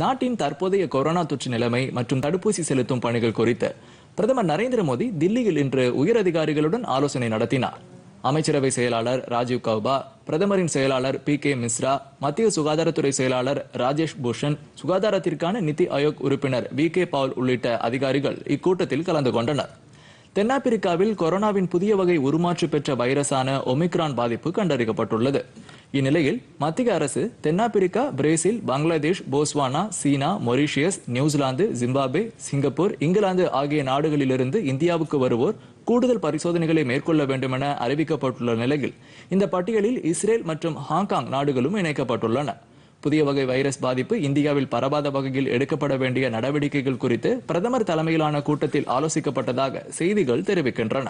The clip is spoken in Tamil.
நாட்டின் தற்போதைய கொரோனா தொற்று நிலைமை மற்றும் தடுப்பூசி செலுத்தும் பணிகள் குறித்து பிரதமர் நரேந்திர மோடி தில்லியில் இன்று உயரதிகாரிகளுடன் ஆலோசனை நடத்தினார் அமைச்சரவை செயலாளர் ராஜீவ் கௌபா பிரதமரின் செயலாளர் பி கே மிஸ்ரா மத்திய சுகாதாரத்துறை செயலாளர் ராஜேஷ் பூஷன் சுகாதாரத்திற்கான நிதி ஆயோக் உறுப்பினர் வி கே பால் உள்ளிட்ட அதிகாரிகள் இக்கூட்டத்தில் கலந்து கொண்டனர் தென்னாப்பிரிக்காவில் கொரோனாவின் புதிய வகை உருமாற்று பெற்ற வைரஸான ஒமிக்ரான் பாதிப்பு கண்டறியப்பட்டுள்ளது இந்நிலையில் மத்திய அரசு தென்னாப்பிரிக்கா Brazil Bangladesh Botswana China Mauritius New Zealand Zimbabwe Singapore England ஆகிய நாடுகளிலிருந்து இந்தியாவுக்கு வருவோர் கூடுதல் பரிசோதனைகளை மேற்கொள்ள வேண்டும் என அறிவிக்கப்பட்டுள்ள நிலையில் இந்த பட்டியலில் இஸ்ரேல் மற்றும் ஹாங்காங் நாடுகளும் இணைக்கப்பட்டுள்ளன புதிய வகை வைரஸ் பாதிப்பு இந்தியாவில் பரவாத வகையில் எடுக்கப்பட வேண்டிய நடவடிக்கைகள் குறித்து பிரதமர் தலைமையிலான கூட்டத்தில் ஆலோசிக்கப்பட்டதாக செய்திகள் தெரிவிக்கின்றன